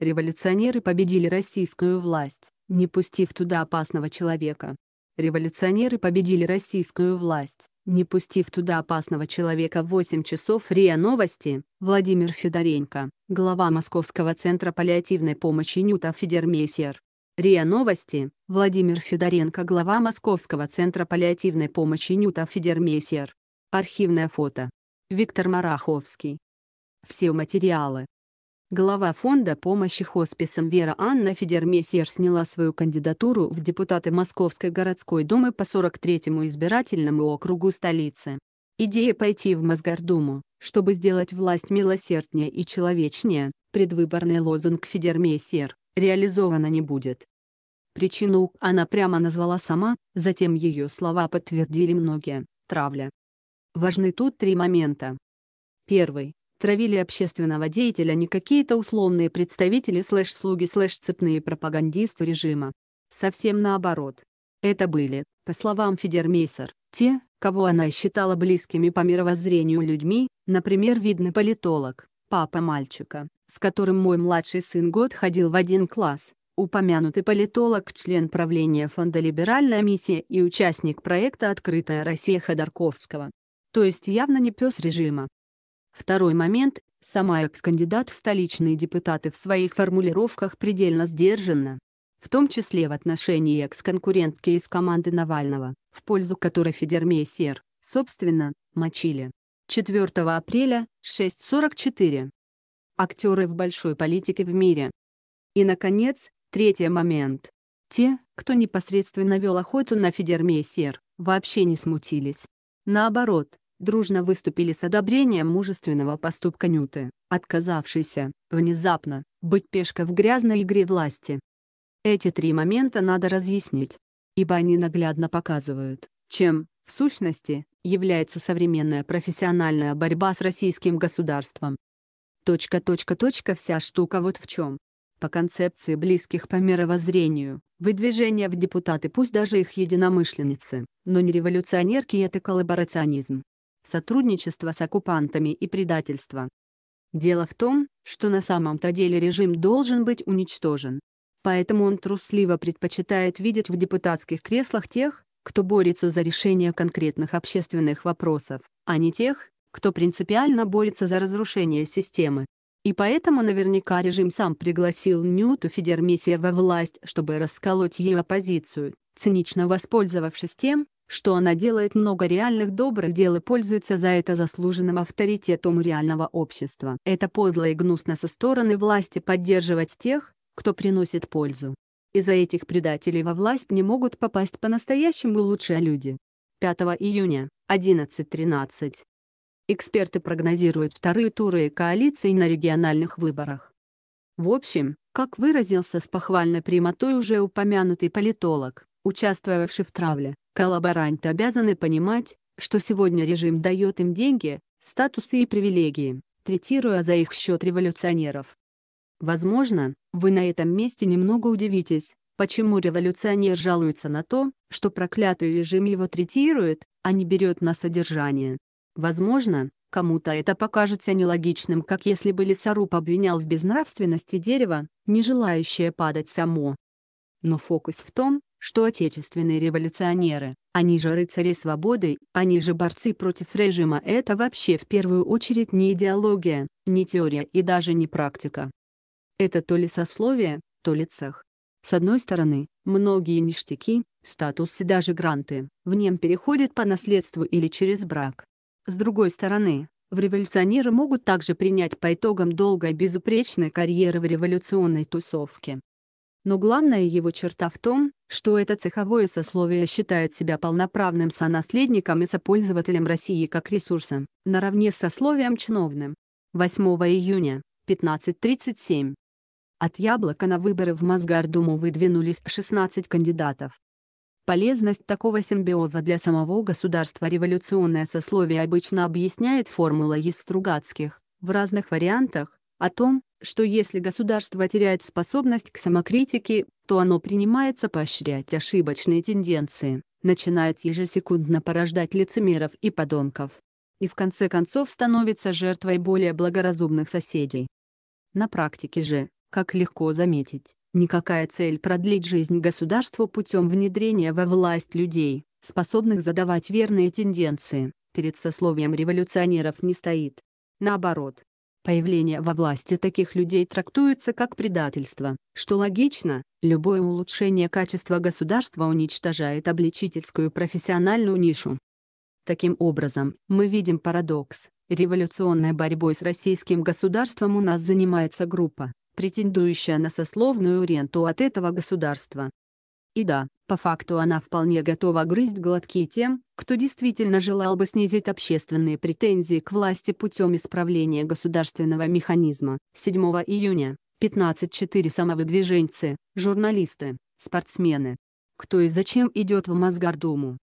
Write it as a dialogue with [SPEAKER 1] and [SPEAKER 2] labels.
[SPEAKER 1] Революционеры победили российскую власть, не пустив туда опасного человека. Революционеры победили российскую власть, не пустив туда опасного человека. 8 часов РИА Новости, Владимир Федоренко, глава Московского центра паллиативной помощи Нюта Федермейсер. РИА Новости, Владимир Федоренко, глава Московского центра паллиативной помощи Нюта Федермейсер. Архивное фото. Виктор Мараховский. Все материалы Глава фонда помощи хосписам Вера Анна Федермесьер сняла свою кандидатуру в депутаты Московской городской думы по 43-му избирательному округу столицы. Идея пойти в Мосгордуму, чтобы сделать власть милосерднее и человечнее, предвыборный лозунг Федермесьер, реализована не будет. Причину она прямо назвала сама, затем ее слова подтвердили многие, травля. Важны тут три момента. Первый травили общественного деятеля не какие-то условные представители слэш-слуги слэш-цепные пропагандисты режима. Совсем наоборот. Это были, по словам Федермейсер, те, кого она считала близкими по мировоззрению людьми, например, видный политолог, папа мальчика, с которым мой младший сын год ходил в один класс, упомянутый политолог, член правления фонда «Либеральная миссия» и участник проекта «Открытая Россия» Ходорковского. То есть явно не пес режима. Второй момент – сама экс-кандидат в столичные депутаты в своих формулировках предельно сдержанна в том числе в отношении экс-конкурентки из команды Навального, в пользу которой Федермейсер, собственно, мочили. 4 апреля, 6.44. Актеры в большой политике в мире. И, наконец, третий момент. Те, кто непосредственно вел охоту на Федермейсер, вообще не смутились. Наоборот, дружно выступили с одобрением мужественного поступка Нюты, отказавшейся, внезапно, быть пешкой в грязной игре власти. Эти три момента надо разъяснить, ибо они наглядно показывают, чем, в сущности, является современная профессиональная борьба с российским государством. Точка, точка, точка, вся штука вот в чем. По концепции близких по мировоззрению, выдвижение в депутаты пусть даже их единомышленницы, но не революционерки это коллаборационизм сотрудничества с оккупантами и предательства. Дело в том, что на самом-то деле режим должен быть уничтожен. Поэтому он трусливо предпочитает видеть в депутатских креслах тех, кто борется за решение конкретных общественных вопросов, а не тех, кто принципиально борется за разрушение системы. И поэтому наверняка режим сам пригласил Ньюту Федермиссия во власть, чтобы расколоть ее оппозицию, цинично воспользовавшись тем, что она делает много реальных добрых дел и пользуется за это заслуженным авторитетом реального общества. Это подло и гнусно со стороны власти поддерживать тех, кто приносит пользу. Из-за этих предателей во власть не могут попасть по-настоящему лучшие люди. 5 июня, 11.13. Эксперты прогнозируют вторые туры коалиции на региональных выборах. В общем, как выразился с похвальной прямотой уже упомянутый политолог, участвовавший в травле, Коллаборанты обязаны понимать, что сегодня режим дает им деньги, статусы и привилегии, третируя за их счет революционеров. Возможно, вы на этом месте немного удивитесь, почему революционер жалуется на то, что проклятый режим его третирует, а не берет на содержание. Возможно, кому-то это покажется нелогичным, как если бы лесоруб обвинял в безнравственности дерево, не желающее падать само. Но фокус в том, что отечественные революционеры, они же рыцари свободы, они же борцы против режима это вообще в первую очередь не идеология, не теория и даже не практика. Это то ли сословие, то ли цех. С одной стороны, многие ништяки, статус и даже гранты, в нем переходят по наследству или через брак. С другой стороны, в революционеры могут также принять по итогам долгой безупречной карьеры в революционной тусовке но главная его черта в том, что это цеховое сословие считает себя полноправным сонаследником и сопользователем России как ресурса, наравне с сословием чиновным. 8 июня, 15.37. От яблока на выборы в Мосгордуму выдвинулись 16 кандидатов. Полезность такого симбиоза для самого государства революционное сословие обычно объясняет формула из Стругацких, в разных вариантах, о том, что если государство теряет способность к самокритике, то оно принимается поощрять ошибочные тенденции, начинает ежесекундно порождать лицемеров и подонков. И в конце концов становится жертвой более благоразумных соседей. На практике же, как легко заметить, никакая цель продлить жизнь государству путем внедрения во власть людей, способных задавать верные тенденции, перед сословием революционеров не стоит. Наоборот, Появление во власти таких людей трактуется как предательство, что логично, любое улучшение качества государства уничтожает обличительскую профессиональную нишу. Таким образом, мы видим парадокс. Революционной борьбой с российским государством у нас занимается группа, претендующая на сословную ренту от этого государства, и да, по факту она вполне готова грызть глотки тем, кто действительно желал бы снизить общественные претензии к власти путем исправления государственного механизма. 7 июня, 15.4 Самовыдвиженцы, журналисты, спортсмены. Кто и зачем идет в Мосгордуму?